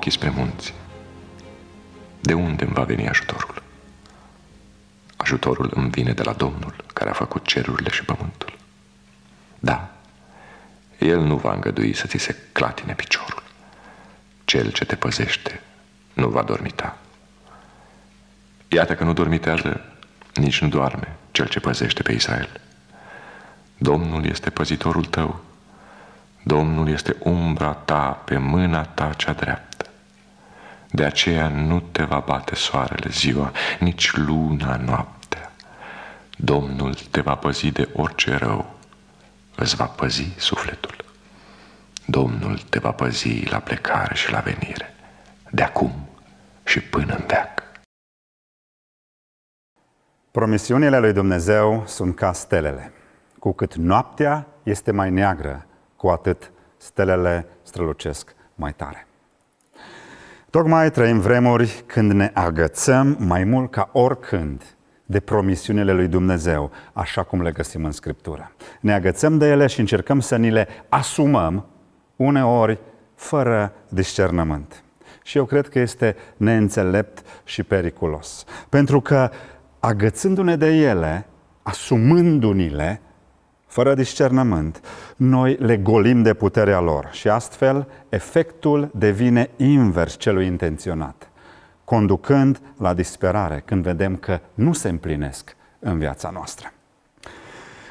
ochii spre munți. De unde îmi va veni ajutorul? Ajutorul îmi vine de la Domnul, care a făcut cerurile și pământul. Da, El nu va îngădui să ți se clatine piciorul. Cel ce te păzește nu va dormita. Iată că nu dormitează, nici nu doarme cel ce păzește pe Israel. Domnul este păzitorul tău, Domnul este umbra ta pe mâna ta cea dreaptă. De aceea nu te va bate soarele ziua, nici luna noaptea. Domnul te va păzi de orice rău, îți va păzi sufletul. Domnul te va păzi la plecare și la venire, de acum și până în veac. Promisiunile lui Dumnezeu sunt ca stelele. Cu cât noaptea este mai neagră, cu atât stelele strălucesc mai tare. Tocmai trăim vremuri când ne agățăm mai mult ca oricând de promisiunile lui Dumnezeu, așa cum le găsim în Scriptură. Ne agățăm de ele și încercăm să ni le asumăm, uneori fără discernământ. Și eu cred că este neînțelept și periculos. Pentru că agățându-ne de ele, asumându ne fără discernământ, noi le golim de puterea lor și astfel efectul devine invers celui intenționat, conducând la disperare când vedem că nu se împlinesc în viața noastră.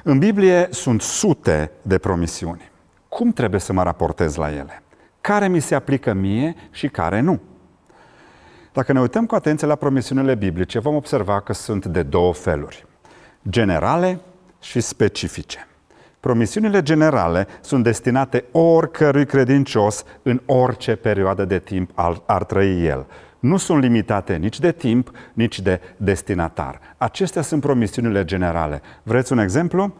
În Biblie sunt sute de promisiuni. Cum trebuie să mă raportez la ele? Care mi se aplică mie și care nu? Dacă ne uităm cu atenție la promisiunile biblice, vom observa că sunt de două feluri. Generale și specifice. Promisiunile generale sunt destinate oricărui credincios în orice perioadă de timp ar, ar trăi el. Nu sunt limitate nici de timp, nici de destinatar. Acestea sunt promisiunile generale. Vreți un exemplu?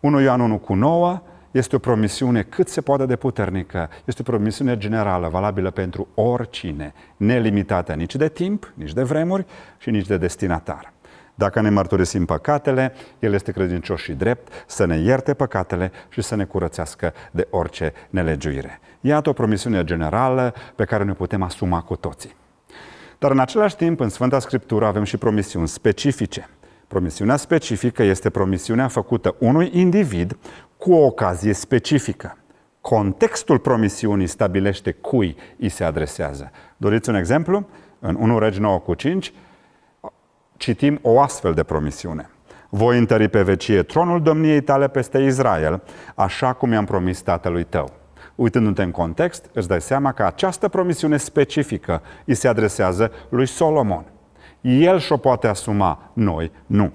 1 Ioan 1 cu 9 este o promisiune cât se poate de puternică, este o promisiune generală, valabilă pentru oricine, nelimitată nici de timp, nici de vremuri și nici de destinatar. Dacă ne mărturisim păcatele, El este credincios și drept să ne ierte păcatele și să ne curățească de orice nelegiuire. Iată o promisiune generală pe care ne putem asuma cu toții. Dar în același timp, în Sfânta Scriptură avem și promisiuni specifice. Promisiunea specifică este promisiunea făcută unui individ cu o ocazie specifică. Contextul promisiunii stabilește cui îi se adresează. Doriți un exemplu? În 1 Regi 9 cu 5, citim o astfel de promisiune. Voi întări pe vecie tronul domniei tale peste Israel, așa cum i-am promis tatălui tău. Uitându-te în context, îți dai seama că această promisiune specifică îi se adresează lui Solomon. El și-o poate asuma, noi nu.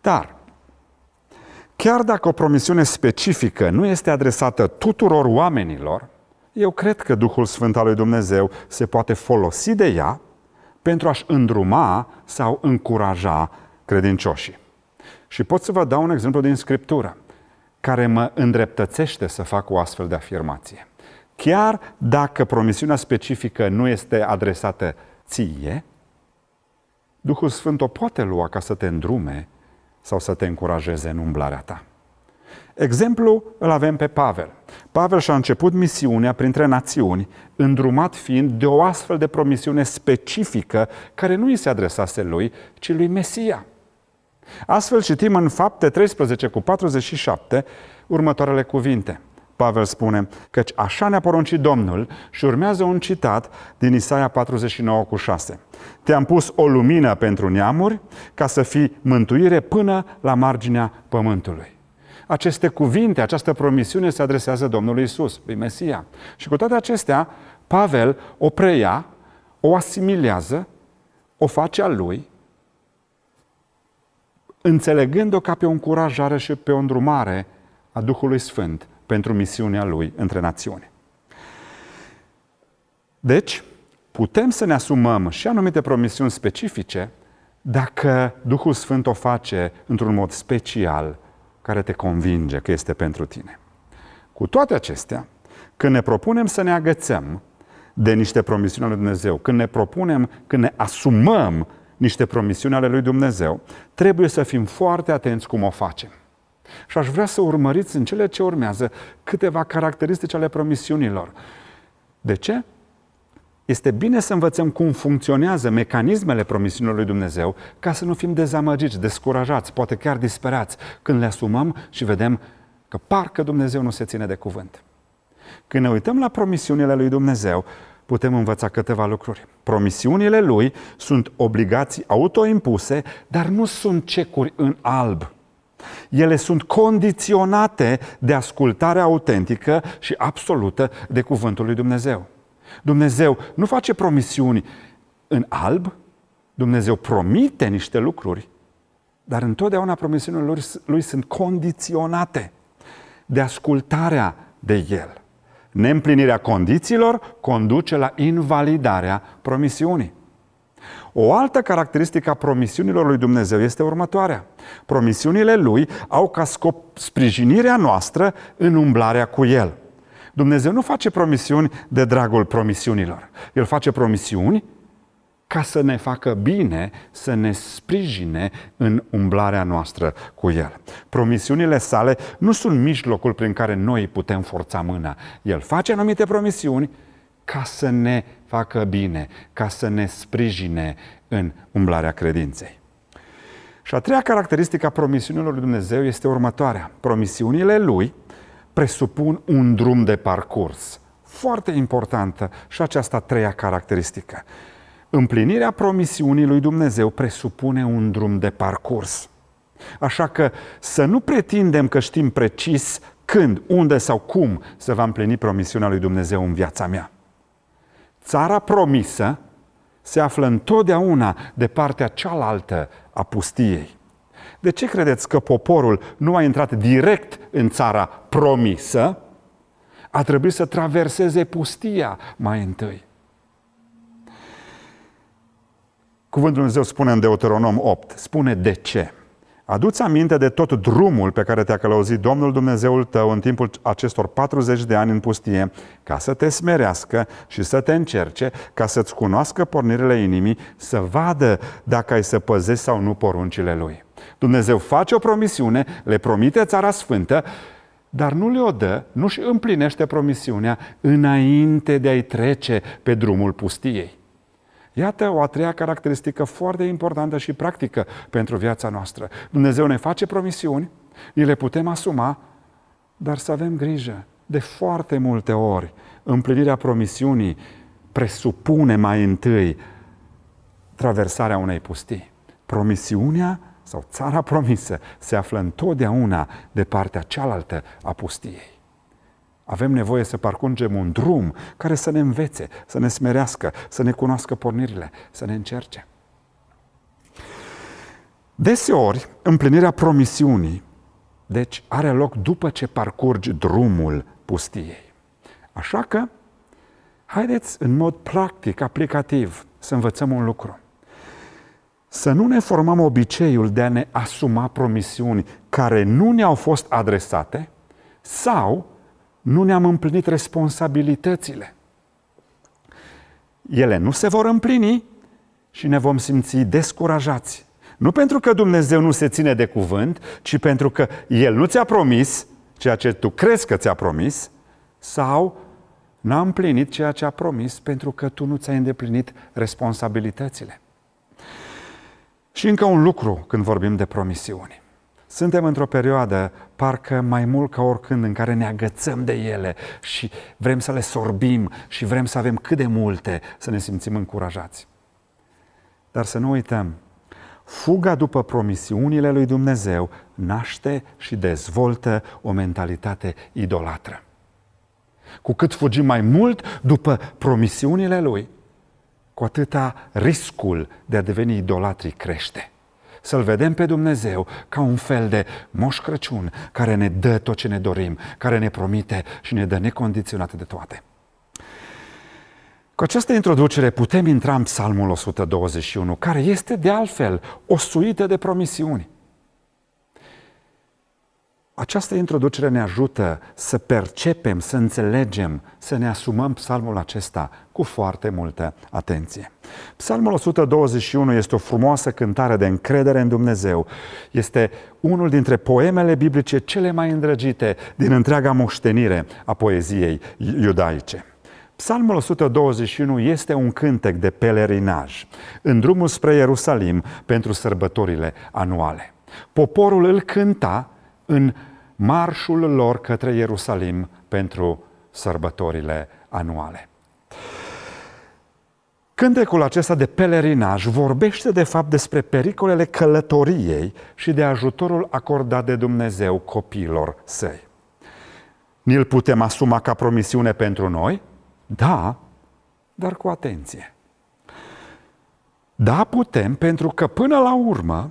Dar, chiar dacă o promisiune specifică nu este adresată tuturor oamenilor, eu cred că Duhul Sfânt al lui Dumnezeu se poate folosi de ea pentru a-și îndruma sau încuraja credincioșii. Și pot să vă dau un exemplu din Scriptură care mă îndreptățește să fac o astfel de afirmație. Chiar dacă promisiunea specifică nu este adresată ție, Duhul Sfânt o poate lua ca să te îndrume sau să te încurajeze în umblarea ta. Exemplu îl avem pe Pavel. Pavel și-a început misiunea printre națiuni, îndrumat fiind de o astfel de promisiune specifică care nu îi se adresase lui, ci lui Mesia. Astfel citim în fapte 13 cu 47 următoarele cuvinte. Pavel spune, căci așa ne-a poruncit Domnul și urmează un citat din Isaia 49 cu 6. Te-am pus o lumină pentru neamuri ca să fii mântuire până la marginea pământului aceste cuvinte, această promisiune se adresează Domnului Isus, lui Mesia. Și cu toate acestea, Pavel o preia, o asimilează, o face a lui, înțelegând-o ca pe o încurajare și pe o îndrumare a Duhului Sfânt pentru misiunea lui între națiuni. Deci, putem să ne asumăm și anumite promisiuni specifice dacă Duhul Sfânt o face într-un mod special care te convinge că este pentru tine. Cu toate acestea, când ne propunem să ne agățăm de niște promisiuni ale lui Dumnezeu, când ne propunem, când ne asumăm niște promisiuni ale lui Dumnezeu, trebuie să fim foarte atenți cum o facem. Și aș vrea să urmăriți în cele ce urmează câteva caracteristici ale promisiunilor. De ce? Este bine să învățăm cum funcționează mecanismele promisiunilor lui Dumnezeu ca să nu fim dezamăgiți, descurajați, poate chiar disperați când le asumăm și vedem că parcă Dumnezeu nu se ține de cuvânt. Când ne uităm la promisiunile lui Dumnezeu, putem învăța câteva lucruri. Promisiunile lui sunt obligații autoimpuse, dar nu sunt cecuri în alb. Ele sunt condiționate de ascultarea autentică și absolută de cuvântul lui Dumnezeu. Dumnezeu nu face promisiuni în alb, Dumnezeu promite niște lucruri, dar întotdeauna promisiunile lui, lui sunt condiționate de ascultarea de El. Neîmplinirea condițiilor conduce la invalidarea promisiunii. O altă caracteristică a promisiunilor lui Dumnezeu este următoarea. Promisiunile lui au ca scop sprijinirea noastră în umblarea cu El – Dumnezeu nu face promisiuni de dragul promisiunilor. El face promisiuni ca să ne facă bine, să ne sprijine în umblarea noastră cu El. Promisiunile sale nu sunt mijlocul prin care noi putem forța mâna. El face anumite promisiuni ca să ne facă bine, ca să ne sprijine în umblarea credinței. Și a treia caracteristică a promisiunilor lui Dumnezeu este următoarea. Promisiunile lui presupun un drum de parcurs. Foarte importantă și aceasta treia caracteristică. Împlinirea promisiunii lui Dumnezeu presupune un drum de parcurs. Așa că să nu pretindem că știm precis când, unde sau cum se va împlini promisiunea lui Dumnezeu în viața mea. Țara promisă se află întotdeauna de partea cealaltă a pustiei. De ce credeți că poporul nu a intrat direct în țara promisă? A trebuit să traverseze pustia mai întâi. Cuvântul Dumnezeu spune în Deuteronom 8, spune de ce. Aduți aminte de tot drumul pe care te-a călăuzit Domnul Dumnezeul tău în timpul acestor 40 de ani în pustie, ca să te smerească și să te încerce, ca să-ți cunoască pornirile inimii, să vadă dacă ai să păzești sau nu poruncile Lui. Dumnezeu face o promisiune, le promite țara sfântă, dar nu le-o dă, nu-și împlinește promisiunea înainte de a-i trece pe drumul pustiei. Iată o a treia caracteristică foarte importantă și practică pentru viața noastră. Dumnezeu ne face promisiuni, ni le putem asuma, dar să avem grijă. De foarte multe ori, împlinirea promisiunii presupune mai întâi traversarea unei pustii. Promisiunea sau țara promisă se află întotdeauna de partea cealaltă a pustiei. Avem nevoie să parcurgem un drum care să ne învețe, să ne smerească, să ne cunoască pornirile, să ne încerce. Deseori, împlinirea promisiunii, deci, are loc după ce parcurgi drumul pustiei. Așa că, haideți în mod practic, aplicativ, să învățăm un lucru. Să nu ne formăm obiceiul de a ne asuma promisiuni care nu ne-au fost adresate sau nu ne-am împlinit responsabilitățile. Ele nu se vor împlini și ne vom simți descurajați. Nu pentru că Dumnezeu nu se ține de cuvânt, ci pentru că El nu ți-a promis ceea ce tu crezi că ți-a promis sau n-a împlinit ceea ce a promis pentru că tu nu ți-ai îndeplinit responsabilitățile. Și încă un lucru când vorbim de promisiuni. Suntem într-o perioadă, parcă mai mult ca oricând, în care ne agățăm de ele și vrem să le sorbim și vrem să avem cât de multe să ne simțim încurajați. Dar să nu uităm, fuga după promisiunile lui Dumnezeu naște și dezvoltă o mentalitate idolatră. Cu cât fugim mai mult după promisiunile lui, cu atâta riscul de a deveni idolatri crește. Să-L vedem pe Dumnezeu ca un fel de moș Crăciun care ne dă tot ce ne dorim, care ne promite și ne dă necondiționat de toate. Cu această introducere putem intra în Psalmul 121, care este de altfel o suită de promisiuni. Această introducere ne ajută să percepem, să înțelegem, să ne asumăm psalmul acesta cu foarte multă atenție. Psalmul 121 este o frumoasă cântare de încredere în Dumnezeu. Este unul dintre poemele biblice cele mai îndrăgite din întreaga moștenire a poeziei iudaice. Psalmul 121 este un cântec de pelerinaj în drumul spre Ierusalim pentru sărbătorile anuale. Poporul îl cânta în marșul lor către Ierusalim pentru sărbătorile anuale. Cântecul acesta de pelerinaj vorbește de fapt despre pericolele călătoriei și de ajutorul acordat de Dumnezeu copiilor săi. Ni-l putem asuma ca promisiune pentru noi? Da, dar cu atenție. Da, putem, pentru că până la urmă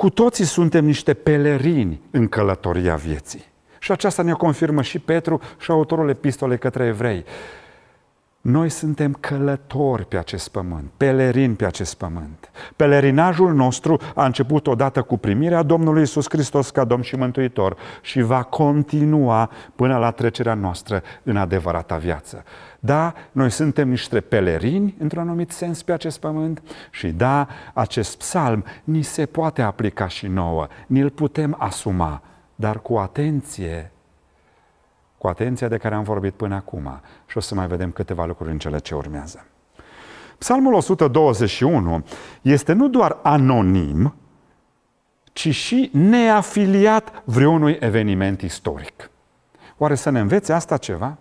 cu toții suntem niște pelerini în călătoria vieții. Și aceasta ne confirmă și Petru și autorul epistolei către evrei. Noi suntem călători pe acest pământ, pelerini pe acest pământ. Pelerinajul nostru a început odată cu primirea Domnului Isus Hristos ca Domn și Mântuitor și va continua până la trecerea noastră în adevărata viață. Da, noi suntem niște pelerini, într-un anumit sens, pe acest pământ și da, acest psalm ni se poate aplica și nouă, ni-l putem asuma, dar cu atenție, cu atenția de care am vorbit până acum și o să mai vedem câteva lucruri în cele ce urmează. Psalmul 121 este nu doar anonim, ci și neafiliat vreunui eveniment istoric. Oare să ne învețe asta ceva?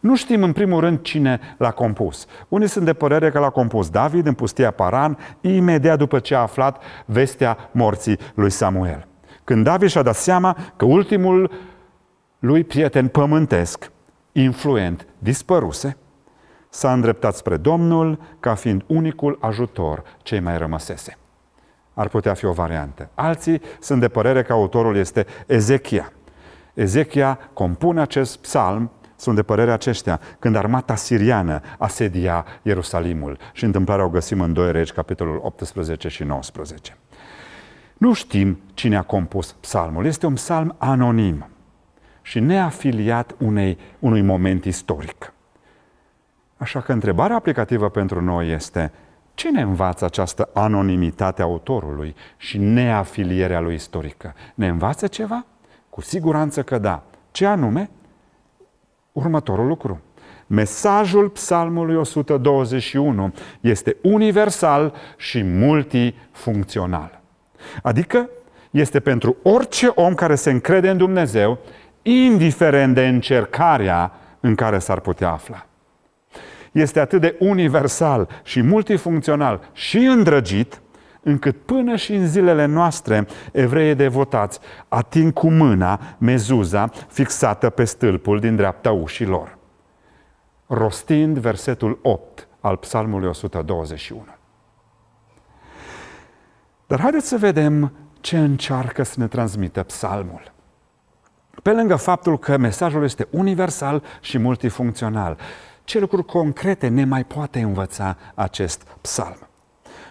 Nu știm în primul rând cine l-a compus. Unii sunt de părere că l-a compus David în pustia Paran, imediat după ce a aflat vestea morții lui Samuel. Când David și-a dat seama că ultimul lui prieten pământesc, influent, dispăruse, s-a îndreptat spre Domnul ca fiind unicul ajutor cei mai rămăsese. Ar putea fi o variantă. Alții sunt de părere că autorul este Ezechia. Ezechia compune acest psalm sunt de părere aceștia. Când armata siriană asedia Ierusalimul și întâmplarea o găsim în 2 Regi, capitolul 18 și 19. Nu știm cine a compus psalmul. Este un psalm anonim și neafiliat unei, unui moment istoric. Așa că întrebarea aplicativă pentru noi este cine învață această anonimitate a autorului și neafilierea lui istorică? Ne învață ceva? Cu siguranță că da. Ce anume? următorul lucru. Mesajul Psalmului 121 este universal și multifuncțional. Adică este pentru orice om care se încrede în Dumnezeu, indiferent de încercarea în care s-ar putea afla. Este atât de universal și multifuncțional și îndrăgit, încât până și în zilele noastre evreii devotați ating cu mâna mezuza fixată pe stâlpul din dreapta ușilor, rostind versetul 8 al Psalmului 121. Dar haideți să vedem ce încearcă să ne transmită psalmul. Pe lângă faptul că mesajul este universal și multifuncțional, ce lucruri concrete ne mai poate învăța acest psalm?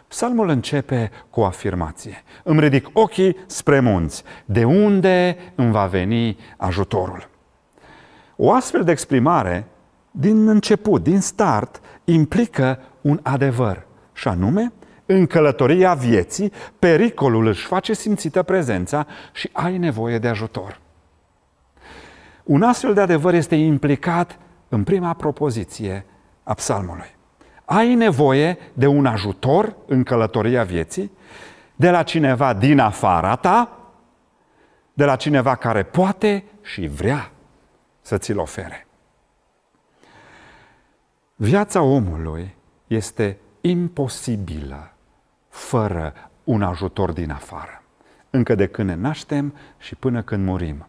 Psalmul începe cu o afirmație. Îmi ridic ochii spre munți. De unde îmi va veni ajutorul? O astfel de exprimare, din început, din start, implică un adevăr, și anume, în călătoria vieții, pericolul își face simțită prezența și ai nevoie de ajutor. Un astfel de adevăr este implicat în prima propoziție a psalmului ai nevoie de un ajutor în călătoria vieții, de la cineva din afara ta, de la cineva care poate și vrea să ți-l ofere. Viața omului este imposibilă fără un ajutor din afară. Încă de când ne naștem și până când murim,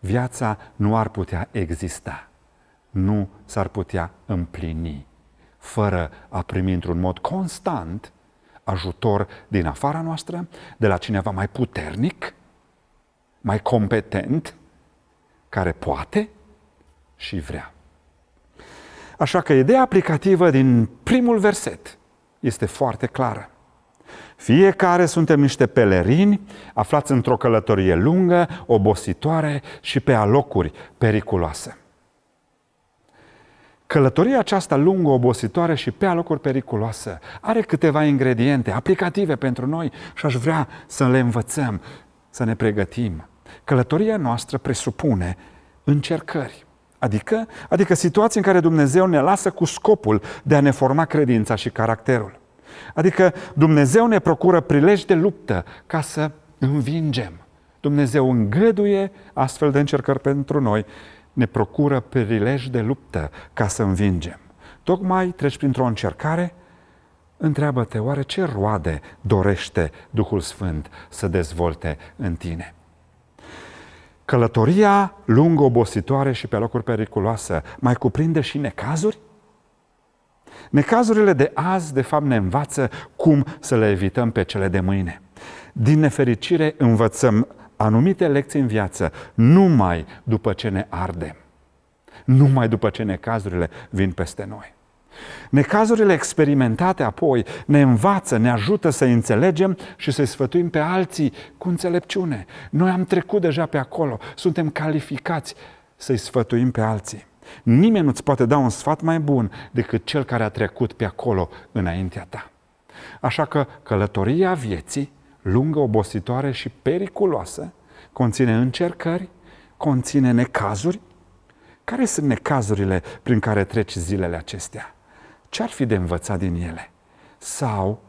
viața nu ar putea exista, nu s-ar putea împlini fără a primi într-un mod constant ajutor din afara noastră, de la cineva mai puternic, mai competent, care poate și vrea. Așa că ideea aplicativă din primul verset este foarte clară. Fiecare suntem niște pelerini aflați într-o călătorie lungă, obositoare și pe alocuri periculoase. Călătoria aceasta lungă, obositoare și pe alocuri periculoasă are câteva ingrediente aplicative pentru noi și aș vrea să le învățăm, să ne pregătim. Călătoria noastră presupune încercări. Adică, adică situații în care Dumnezeu ne lasă cu scopul de a ne forma credința și caracterul. Adică Dumnezeu ne procură prilej de luptă ca să învingem. Dumnezeu îngăduie astfel de încercări pentru noi ne procură prilej de luptă ca să învingem. Tocmai treci printr-o încercare, întreabă-te oare ce roade dorește Duhul Sfânt să dezvolte în tine. Călătoria lungă, obositoare și pe locuri periculoase mai cuprinde și necazuri? Necazurile de azi, de fapt, ne învață cum să le evităm pe cele de mâine. Din nefericire, învățăm anumite lecții în viață numai după ce ne ardem, numai după ce necazurile vin peste noi. Necazurile experimentate apoi ne învață, ne ajută să înțelegem și să-i sfătuim pe alții cu înțelepciune. Noi am trecut deja pe acolo, suntem calificați să-i sfătuim pe alții. Nimeni nu-ți poate da un sfat mai bun decât cel care a trecut pe acolo înaintea ta. Așa că călătoria vieții lungă, obositoare și periculoasă, conține încercări, conține necazuri. Care sunt necazurile prin care treci zilele acestea? Ce ar fi de învățat din ele? Sau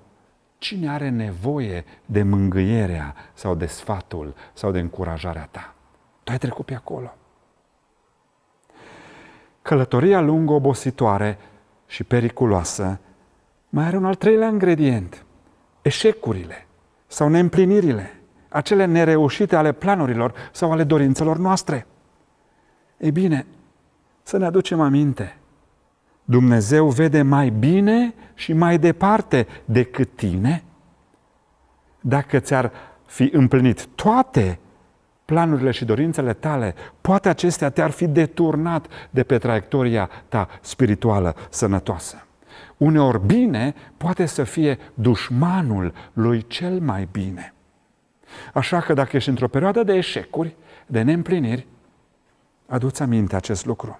cine are nevoie de mângâierea sau de sfatul sau de încurajarea ta? Tu ai trecut pe acolo. Călătoria lungă, obositoare și periculoasă mai are un al treilea ingredient, eșecurile – sau neîmplinirile, acele nereușite ale planurilor sau ale dorințelor noastre. Ei bine, să ne aducem aminte. Dumnezeu vede mai bine și mai departe decât tine. Dacă ți-ar fi împlinit toate planurile și dorințele tale, poate acestea te-ar fi deturnat de pe traiectoria ta spirituală sănătoasă. Uneori bine poate să fie dușmanul lui cel mai bine. Așa că dacă ești într-o perioadă de eșecuri, de neîmpliniri, aduți aminte acest lucru.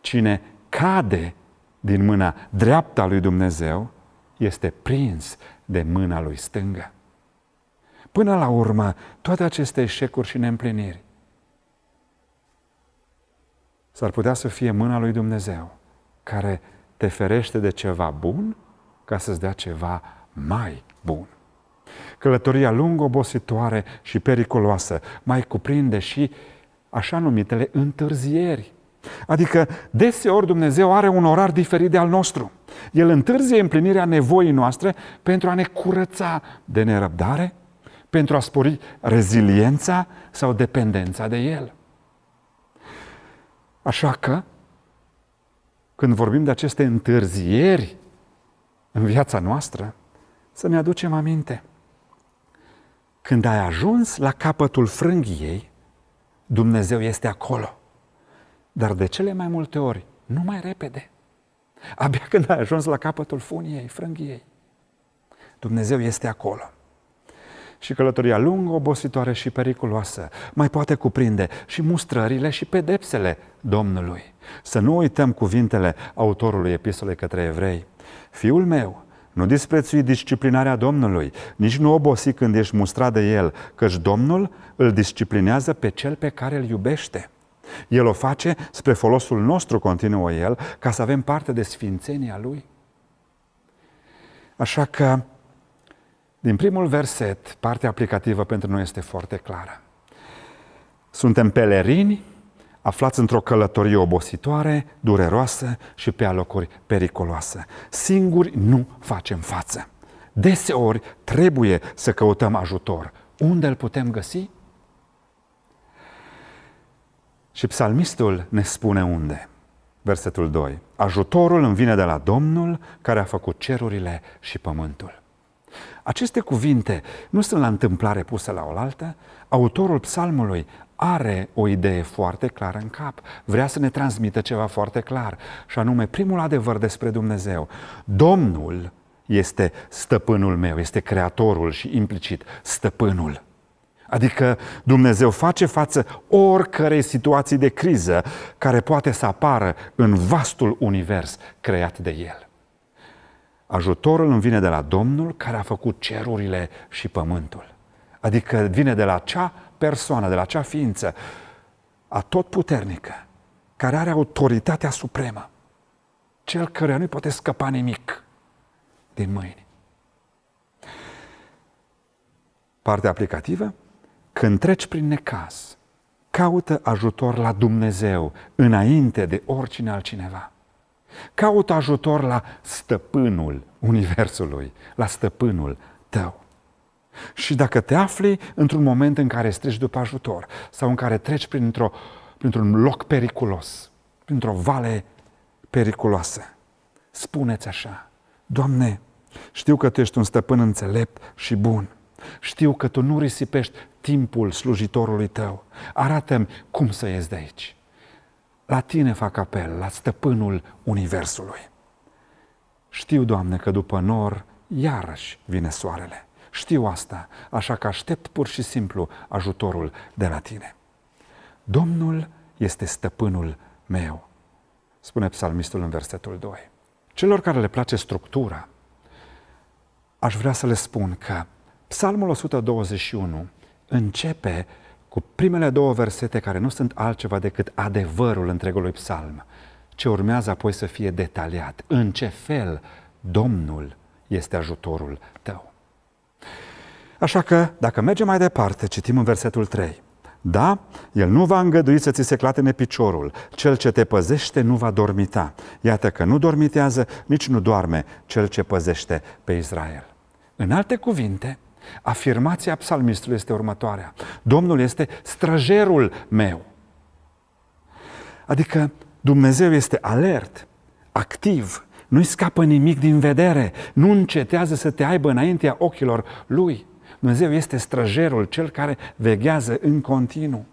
Cine cade din mâna dreapta lui Dumnezeu este prins de mâna lui stângă. Până la urmă, toate aceste eșecuri și neîmpliniri s-ar putea să fie mâna lui Dumnezeu care te ferește de ceva bun ca să-ți dea ceva mai bun. Călătoria lungă, obositoare și periculoasă mai cuprinde și așa numitele întârzieri. Adică deseori Dumnezeu are un orar diferit de al nostru. El întârzie împlinirea nevoii noastre pentru a ne curăța de nerăbdare, pentru a spori reziliența sau dependența de El. Așa că când vorbim de aceste întârzieri în viața noastră, să ne aducem aminte. Când ai ajuns la capătul frânghiei, Dumnezeu este acolo. Dar de cele mai multe ori, nu mai repede. Abia când ai ajuns la capătul funiei, frânghiei, Dumnezeu este acolo. Și călătoria lungă, obositoare și periculoasă mai poate cuprinde și mustrările și pedepsele Domnului. Să nu uităm cuvintele autorului epistolei către evrei. Fiul meu, nu disprețui disciplinarea Domnului, nici nu obosi când ești mustrat de El, căci Domnul îl disciplinează pe cel pe care îl iubește. El o face spre folosul nostru, continuă El, ca să avem parte de sfințenia Lui. Așa că din primul verset, partea aplicativă pentru noi este foarte clară. Suntem pelerini, aflați într-o călătorie obositoare, dureroasă și pe alocuri periculoase. Singuri nu facem față. Deseori trebuie să căutăm ajutor. Unde îl putem găsi? Și psalmistul ne spune unde. Versetul 2. Ajutorul îmi vine de la Domnul care a făcut cerurile și pământul. Aceste cuvinte nu sunt la întâmplare puse la oaltă. Autorul psalmului are o idee foarte clară în cap. Vrea să ne transmită ceva foarte clar, și anume primul adevăr despre Dumnezeu. Domnul este stăpânul meu, este creatorul și implicit stăpânul. Adică Dumnezeu face față oricărei situații de criză care poate să apară în vastul univers creat de El. Ajutorul îmi vine de la Domnul care a făcut cerurile și pământul. Adică vine de la cea persoană, de la cea ființă a tot puternică, care are autoritatea supremă, cel care nu poate scăpa nimic din mâini. Partea aplicativă, când treci prin necaz, caută ajutor la Dumnezeu înainte de oricine altcineva. Caut ajutor la stăpânul Universului, la stăpânul tău. Și dacă te afli într-un moment în care strigi după ajutor sau în care treci printr-o, printr-un loc periculos, printr-o vale periculoasă, spuneți așa, Doamne, știu că Tu ești un stăpân înțelept și bun. Știu că Tu nu risipești timpul slujitorului Tău. Arată-mi cum să ies de aici. La tine fac apel, la stăpânul Universului. Știu, Doamne, că după nor iarăși vine soarele. Știu asta, așa că aștept pur și simplu ajutorul de la tine. Domnul este stăpânul meu, spune psalmistul în versetul 2. Celor care le place structura, aș vrea să le spun că Psalmul 121 începe cu primele două versete care nu sunt altceva decât adevărul întregului psalm, ce urmează apoi să fie detaliat. În ce fel Domnul este ajutorul tău. Așa că, dacă mergem mai departe, citim în versetul 3. Da, el nu va îngădui să ți se clatene piciorul, cel ce te păzește nu va dormita. Iată că nu dormitează, nici nu doarme cel ce păzește pe Israel. În alte cuvinte, Afirmația psalmistului este următoarea. Domnul este străjerul meu. Adică Dumnezeu este alert, activ, nu-i scapă nimic din vedere, nu încetează să te aibă înaintea ochilor lui. Dumnezeu este străjerul, cel care veghează în continuu.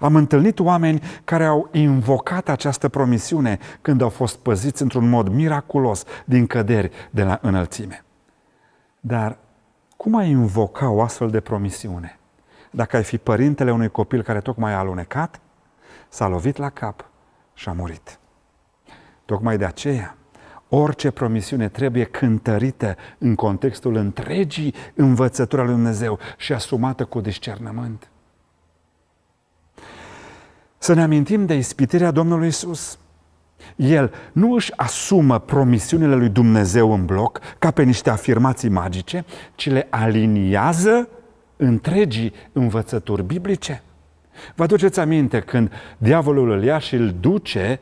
Am întâlnit oameni care au invocat această promisiune când au fost păziți într-un mod miraculos din căderi de la înălțime. Dar cum ai invoca o astfel de promisiune? Dacă ai fi părintele unui copil care tocmai a alunecat, s-a lovit la cap și a murit. Tocmai de aceea, orice promisiune trebuie cântărită în contextul întregii învățături al lui Dumnezeu și asumată cu discernământ. Să ne amintim de ispitirea Domnului Isus. El nu își asumă promisiunile lui Dumnezeu în bloc ca pe niște afirmații magice, ci le aliniază întregii învățături biblice. Vă aduceți aminte când diavolul îl ia și îl duce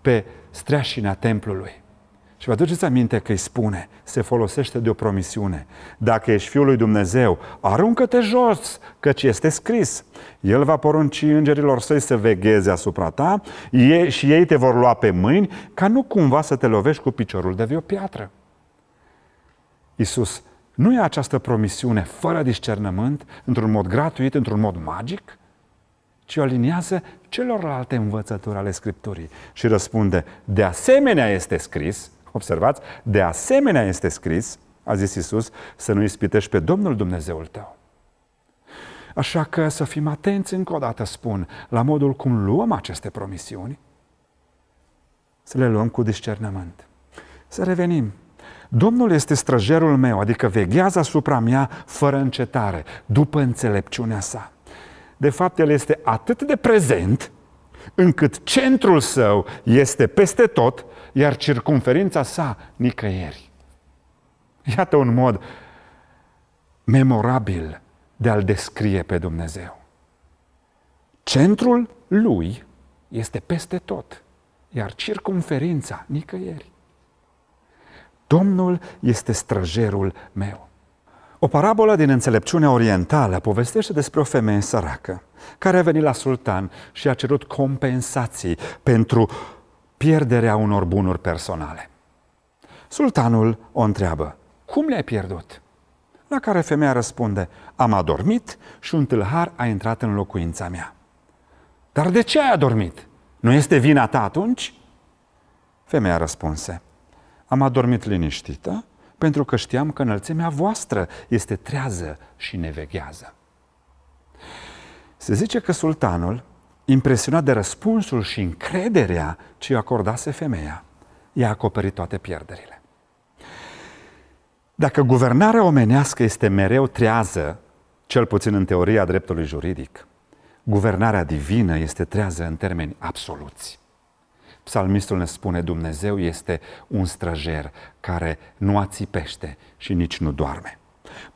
pe streașina templului. Și vă aduceți aminte că îi spune, se folosește de o promisiune. Dacă ești Fiul lui Dumnezeu, aruncă-te jos, căci este scris. El va porunci îngerilor săi să vegheze asupra ta ei, și ei te vor lua pe mâini ca nu cumva să te lovești cu piciorul de o piatră. Iisus, nu e această promisiune fără discernământ, într-un mod gratuit, într-un mod magic? ci o aliniază celorlalte învățături ale Scripturii. Și răspunde, de asemenea este scris, Observați, de asemenea este scris, a zis Isus, să nu ispitești pe Domnul Dumnezeul tău. Așa că să fim atenți încă o dată, spun, la modul cum luăm aceste promisiuni, să le luăm cu discernământ. Să revenim. Domnul este străjerul meu, adică veghează asupra mea fără încetare, după înțelepciunea sa. De fapt, el este atât de prezent, încât centrul său este peste tot iar circumferința sa nicăieri. Iată un mod memorabil de a-L descrie pe Dumnezeu. Centrul Lui este peste tot, iar circumferința nicăieri. Domnul este străjerul meu. O parabolă din înțelepciunea orientală povestește despre o femeie săracă care a venit la sultan și a cerut compensații pentru pierderea unor bunuri personale. Sultanul o întreabă, cum le-ai pierdut? La care femeia răspunde, am adormit și un tâlhar a intrat în locuința mea. Dar de ce ai adormit? Nu este vina ta atunci? Femeia răspunse, am adormit liniștită pentru că știam că înălțimea voastră este trează și neveghează. Se zice că sultanul impresionat de răspunsul și încrederea ce i-o acordase femeia, i-a acoperit toate pierderile. Dacă guvernarea omenească este mereu trează, cel puțin în teoria dreptului juridic, guvernarea divină este trează în termeni absoluți. Psalmistul ne spune, Dumnezeu este un străjer care nu ațipește și nici nu doarme.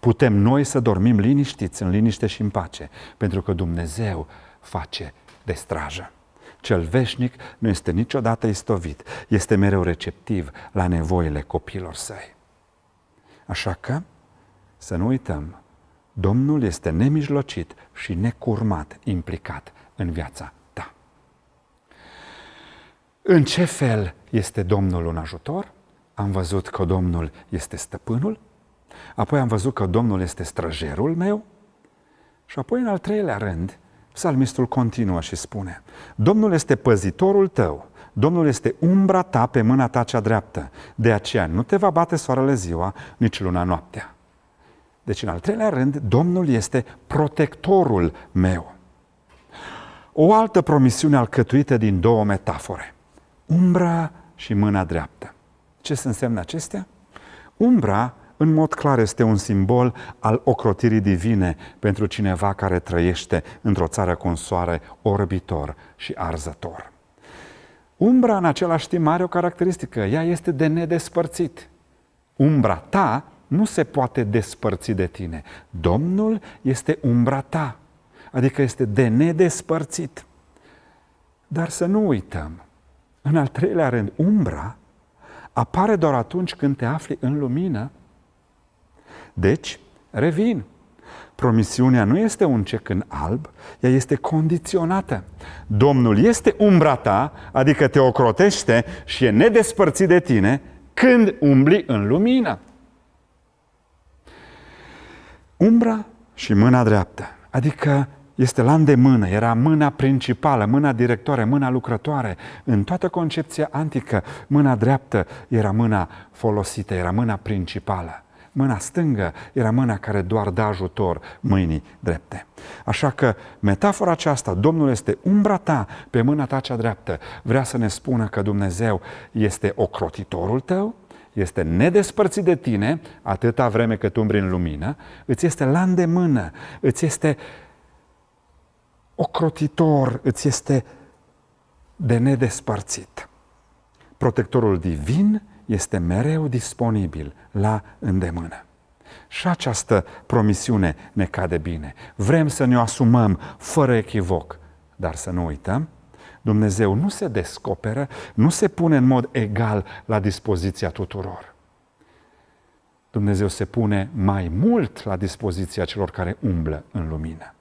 Putem noi să dormim liniștiți, în liniște și în pace, pentru că Dumnezeu face de strajă. Cel veșnic nu este niciodată istovit, este mereu receptiv la nevoile copilor săi. Așa că, să nu uităm, Domnul este nemijlocit și necurmat implicat în viața ta. În ce fel este Domnul un ajutor? Am văzut că Domnul este stăpânul, apoi am văzut că Domnul este străjerul meu și apoi, în al treilea rând, Psalmistul continuă și spune, Domnul este păzitorul tău, Domnul este umbra ta pe mâna ta cea dreaptă, de aceea nu te va bate soarele ziua, nici luna noaptea. Deci, în al treilea rând, Domnul este protectorul meu. O altă promisiune alcătuită din două metafore. Umbra și mâna dreaptă. Ce se înseamnă acestea? Umbra în mod clar este un simbol al ocrotirii divine pentru cineva care trăiește într-o țară cu un soare orbitor și arzător. Umbra, în același timp, are o caracteristică. Ea este de nedespărțit. Umbra ta nu se poate despărți de tine. Domnul este umbra ta, adică este de nedespărțit. Dar să nu uităm, în al treilea rând, umbra apare doar atunci când te afli în lumină deci, revin. Promisiunea nu este un cec în alb, ea este condiționată. Domnul este umbra ta, adică te ocrotește și e nedespărțit de tine când umbli în lumină. Umbra și mâna dreaptă, adică este la îndemână, era mâna principală, mâna directoare, mâna lucrătoare. În toată concepția antică, mâna dreaptă era mâna folosită, era mâna principală. Mâna stângă era mâna care doar dă ajutor mâinii drepte. Așa că metafora aceasta, Domnul este umbra ta pe mâna ta cea dreaptă, vrea să ne spună că Dumnezeu este ocrotitorul tău, este nedespărțit de tine atâta vreme cât umbri în lumină, îți este la îndemână, îți este ocrotitor, îți este de nedespărțit. Protectorul divin este mereu disponibil la îndemână. Și această promisiune ne cade bine. Vrem să ne o asumăm fără echivoc, dar să nu uităm, Dumnezeu nu se descoperă, nu se pune în mod egal la dispoziția tuturor. Dumnezeu se pune mai mult la dispoziția celor care umblă în lumină.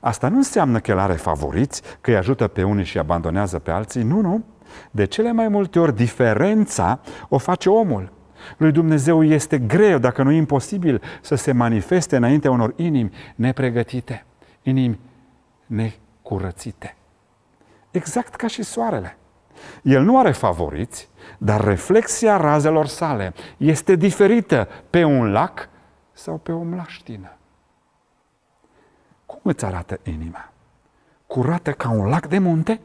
Asta nu înseamnă că el are favoriți, că îi ajută pe unii și abandonează pe alții. Nu, nu. De cele mai multe ori, diferența o face omul. Lui Dumnezeu este greu, dacă nu imposibil, să se manifeste înaintea unor inimi nepregătite, inimi necurățite. Exact ca și soarele. El nu are favoriți, dar reflexia razelor sale este diferită pe un lac sau pe o mlaștină. Cum îți arată inima? Curată ca un lac de munte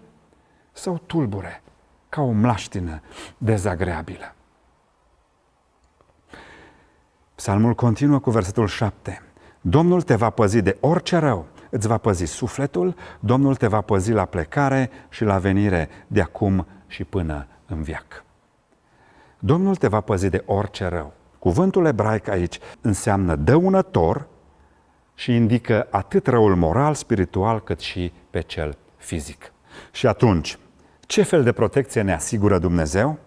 sau tulbure ca o mlaștină dezagreabilă. Psalmul continuă cu versetul 7. Domnul te va păzi de orice rău, îți va păzi sufletul, Domnul te va păzi la plecare și la venire, de acum și până în viac. Domnul te va păzi de orice rău. Cuvântul ebraic aici înseamnă dăunător și indică atât răul moral, spiritual, cât și pe cel fizic. Și atunci, ce fel de protecție ne asigură Dumnezeu?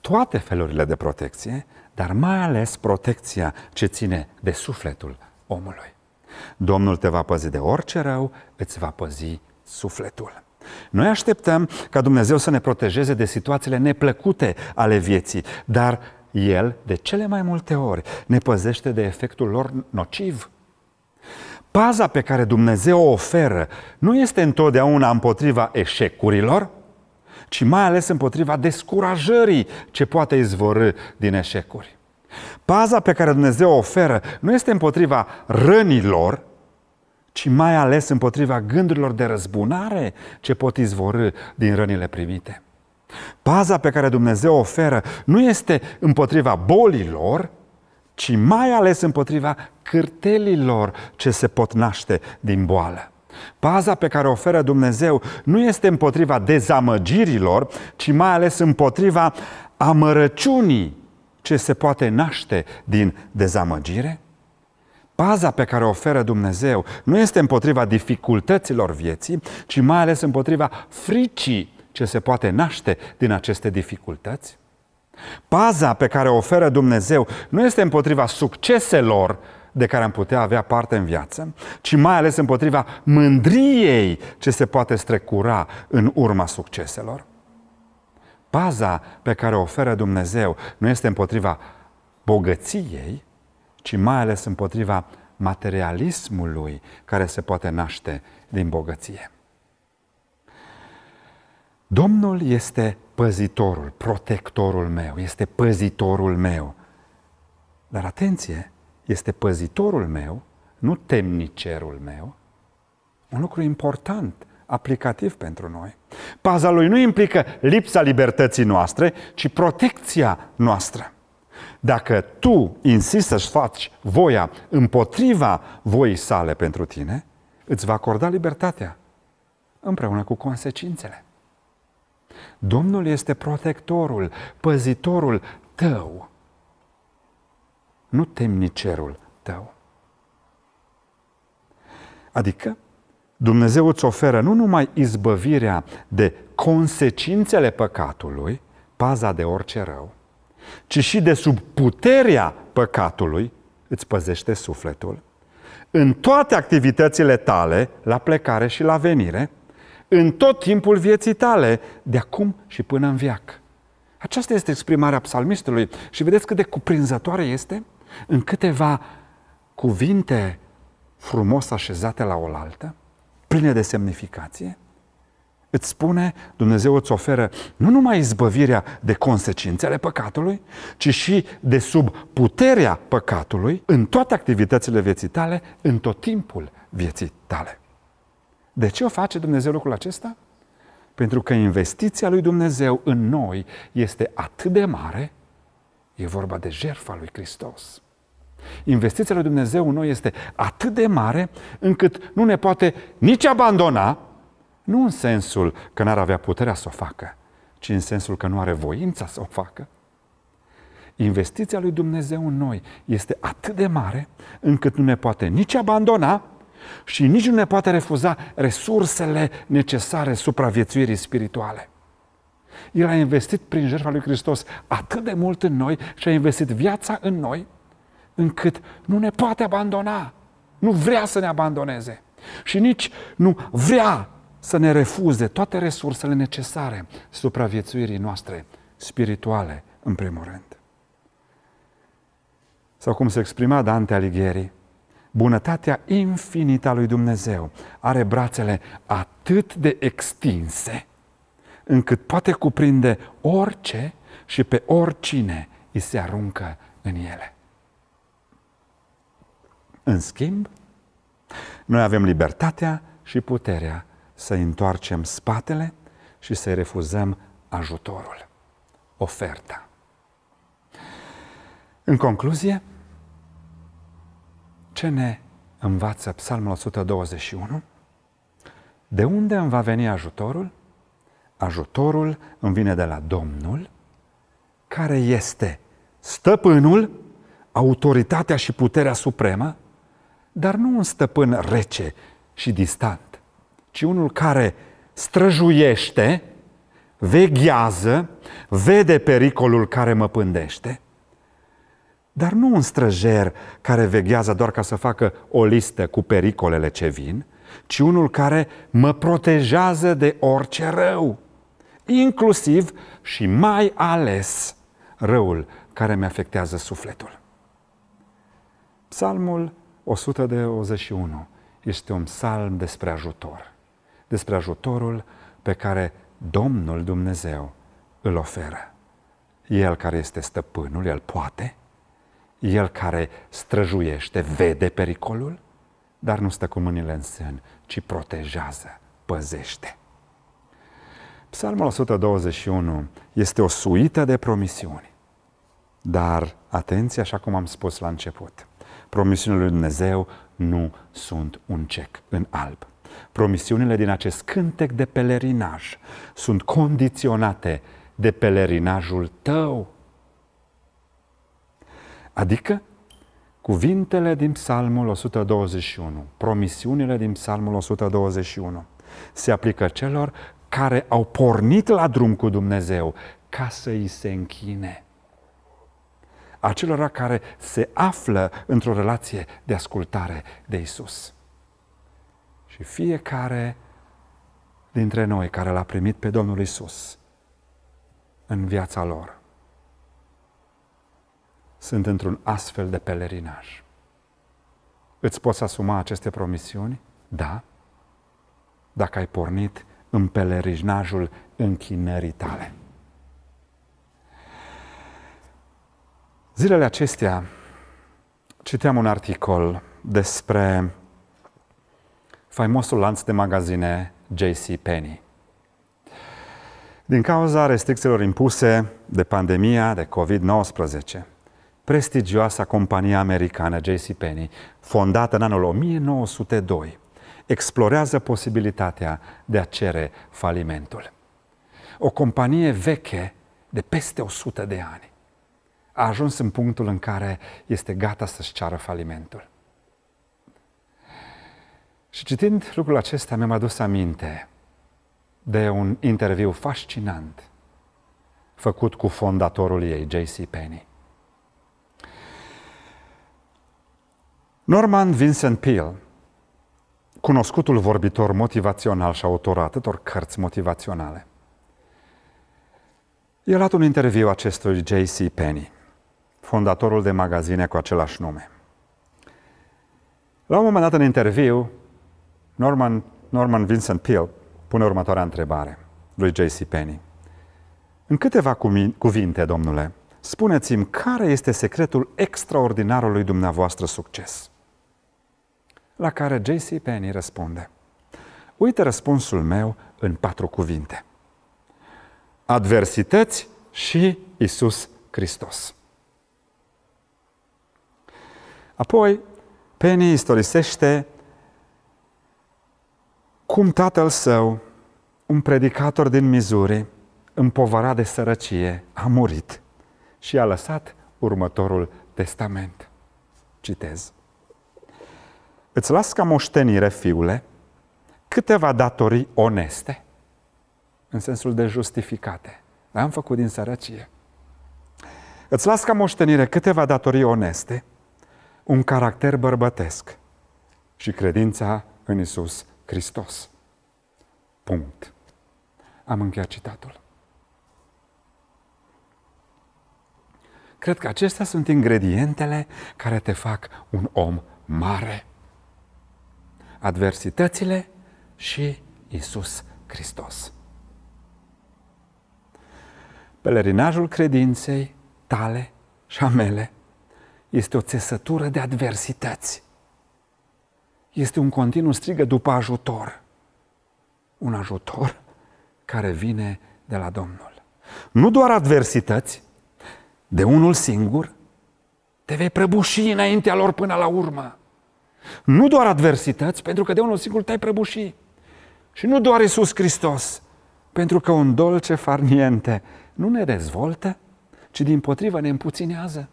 Toate felurile de protecție, dar mai ales protecția ce ține de sufletul omului. Domnul te va păzi de orice rău, îți va păzi sufletul. Noi așteptăm ca Dumnezeu să ne protejeze de situațiile neplăcute ale vieții, dar El, de cele mai multe ori, ne păzește de efectul lor nociv. Paza pe care Dumnezeu o oferă nu este întotdeauna împotriva eșecurilor, ci mai ales împotriva descurajării ce poate izvorâ din eșecuri. Paza pe care Dumnezeu o oferă nu este împotriva rănilor, ci mai ales împotriva gândurilor de răzbunare ce pot izvorâ din rănile primite. Paza pe care Dumnezeu o oferă nu este împotriva bolilor, ci mai ales împotriva cârtelilor ce se pot naște din boală. Paza pe care o oferă Dumnezeu nu este împotriva dezamăgirilor, ci mai ales împotriva amărăciunii ce se poate naște din dezamăgire? Paza pe care o oferă Dumnezeu nu este împotriva dificultăților vieții, ci mai ales împotriva fricii ce se poate naște din aceste dificultăți? Paza pe care o oferă Dumnezeu nu este împotriva succeselor de care am putea avea parte în viață, ci mai ales împotriva mândriei ce se poate strecura în urma succeselor. Baza pe care o oferă Dumnezeu nu este împotriva bogăției, ci mai ales împotriva materialismului care se poate naște din bogăție. Domnul este păzitorul, protectorul meu, este păzitorul meu. Dar atenție, este păzitorul meu, nu temnicerul meu. Un lucru important, aplicativ pentru noi. Paza lui nu implică lipsa libertății noastre, ci protecția noastră. Dacă tu insisti să-și faci voia împotriva voii sale pentru tine, îți va acorda libertatea împreună cu consecințele. Domnul este protectorul, păzitorul tău nu cerul tău. Adică, Dumnezeu îți oferă nu numai izbăvirea de consecințele păcatului, paza de orice rău, ci și de sub puterea păcatului îți păzește sufletul. În toate activitățile tale, la plecare și la venire, în tot timpul vieții tale, de acum și până în viac. Aceasta este exprimarea psalmistului și vedeți cât de cuprinzătoare este? în câteva cuvinte frumos așezate la oaltă, pline de semnificație, îți spune, Dumnezeu îți oferă nu numai izbăvirea de consecințele păcatului, ci și de sub puterea păcatului în toate activitățile vieții tale, în tot timpul vieții tale. De ce o face Dumnezeu lucrul acesta? Pentru că investiția lui Dumnezeu în noi este atât de mare, e vorba de jertfa lui Hristos. Investiția lui Dumnezeu în noi este atât de mare încât nu ne poate nici abandona, nu în sensul că n-ar avea puterea să o facă, ci în sensul că nu are voința să o facă. Investiția lui Dumnezeu în noi este atât de mare încât nu ne poate nici abandona și nici nu ne poate refuza resursele necesare supraviețuirii spirituale. El a investit prin jertfa lui Hristos atât de mult în noi și a investit viața în noi – încât nu ne poate abandona. Nu vrea să ne abandoneze. Și nici nu vrea să ne refuze toate resursele necesare supraviețuirii noastre spirituale, în primul rând. Sau cum se exprima Dante Alighieri, bunătatea infinită a lui Dumnezeu are brațele atât de extinse încât poate cuprinde orice și pe oricine îi se aruncă în ele. În schimb, noi avem libertatea și puterea să întoarcem spatele și să-i refuzăm ajutorul, oferta. În concluzie, ce ne învață Psalmul 121? De unde îmi va veni ajutorul? Ajutorul îmi vine de la Domnul, care este stăpânul, autoritatea și puterea supremă, dar nu un stăpân rece și distant, ci unul care străjuiește, veghează, vede pericolul care mă pândește, dar nu un străjer care veghează doar ca să facă o listă cu pericolele ce vin, ci unul care mă protejează de orice rău, inclusiv și mai ales răul care mi afectează sufletul. Psalmul 121 este un psalm despre ajutor, despre ajutorul pe care Domnul Dumnezeu îl oferă. El care este stăpânul, el poate, el care străjuiește, vede pericolul, dar nu stă cu mâinile în sân, ci protejează, păzește. Psalmul 121 este o suită de promisiuni, dar atenție, așa cum am spus la început – Promisiunile lui Dumnezeu nu sunt un cec în alb. Promisiunile din acest cântec de pelerinaj sunt condiționate de pelerinajul tău. Adică cuvintele din Psalmul 121, promisiunile din Psalmul 121 se aplică celor care au pornit la drum cu Dumnezeu ca să îi se închine acelora care se află într-o relație de ascultare de Isus. Și fiecare dintre noi care l-a primit pe Domnul Isus în viața lor sunt într-un astfel de pelerinaj. Îți poți asuma aceste promisiuni? Da. Dacă ai pornit în pelerinajul închinării tale. Zilele acestea citeam un articol despre faimosul lanț de magazine J.C. Penney. Din cauza restricțiilor impuse de pandemia de COVID-19, prestigioasa companie americană J.C. Penney, fondată în anul 1902, explorează posibilitatea de a cere falimentul. O companie veche de peste 100 de ani a ajuns în punctul în care este gata să-și ceară falimentul. Și citind lucrul acesta mi-am adus aminte de un interviu fascinant făcut cu fondatorul ei, J.C. Penney. Norman Vincent Peale, cunoscutul vorbitor motivațional și autor atâtor cărți motivaționale, i-a luat un interviu acestui J.C. Penney fondatorul de magazine cu același nume. La un moment dat, în interviu, Norman, Norman Vincent Peale pune următoarea întrebare lui J.C. Penny. În câteva cuvinte, domnule, spuneți-mi care este secretul extraordinarului dumneavoastră succes? La care J.C. Penny răspunde. Uite răspunsul meu în patru cuvinte. Adversități și Isus Hristos. Apoi, Penny istorisește cum tatăl său, un predicator din Missouri, împovărat de sărăcie, a murit și a lăsat următorul testament. Citez. Îți las ca moștenire, fiule, câteva datorii oneste, în sensul de justificate. le am făcut din sărăcie. Îți las ca moștenire câteva datorii oneste, un caracter bărbătesc și credința în Isus Hristos. Punct. Am încheiat citatul. Cred că acestea sunt ingredientele care te fac un om mare. Adversitățile și Isus Hristos. Pelerinajul credinței tale și a mele este o țesătură de adversități. Este un continuu strigă după ajutor. Un ajutor care vine de la Domnul. Nu doar adversități, de unul singur, te vei prăbuși înaintea lor până la urmă. Nu doar adversități, pentru că de unul singur te-ai prăbuși. Și nu doar Iisus Hristos, pentru că un dolce farniente nu ne dezvoltă, ci din potrivă ne împuținează.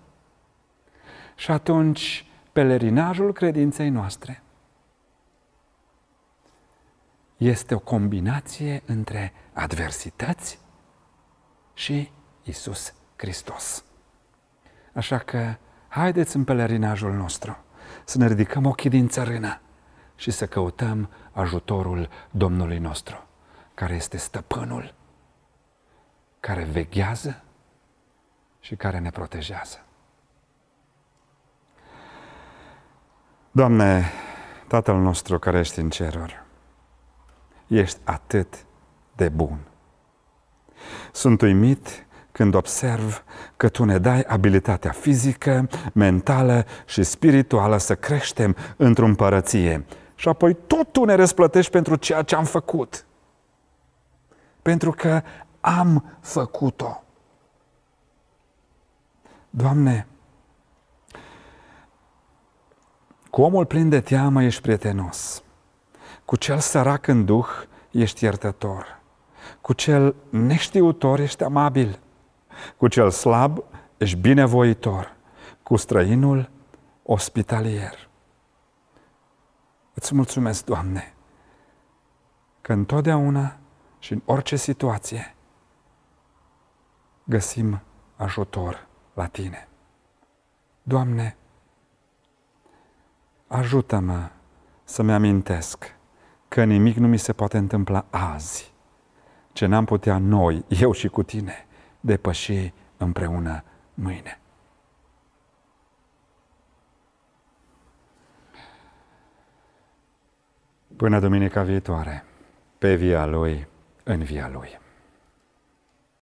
Și atunci, pelerinajul credinței noastre este o combinație între adversități și Isus Hristos. Așa că haideți în pelerinajul nostru să ne ridicăm ochii din țărână și să căutăm ajutorul Domnului nostru, care este stăpânul, care veghează și care ne protejează. Doamne, Tatăl nostru care ești în ceruri, ești atât de bun. Sunt uimit când observ că Tu ne dai abilitatea fizică, mentală și spirituală să creștem într-o împărăție și apoi tot Tu ne răsplătești pentru ceea ce am făcut. Pentru că am făcut-o. Doamne, Cu omul plin de teamă ești prietenos. Cu cel sărac în duh ești iertător. Cu cel neștiutor ești amabil. Cu cel slab ești binevoitor. Cu străinul ospitalier. Îți mulțumesc, Doamne, că întotdeauna și în orice situație găsim ajutor la Tine. Doamne, ajută-mă să-mi amintesc că nimic nu mi se poate întâmpla azi, ce n-am putea noi, eu și cu tine, depăși împreună mâine. Până duminica viitoare, pe via lui, în via lui.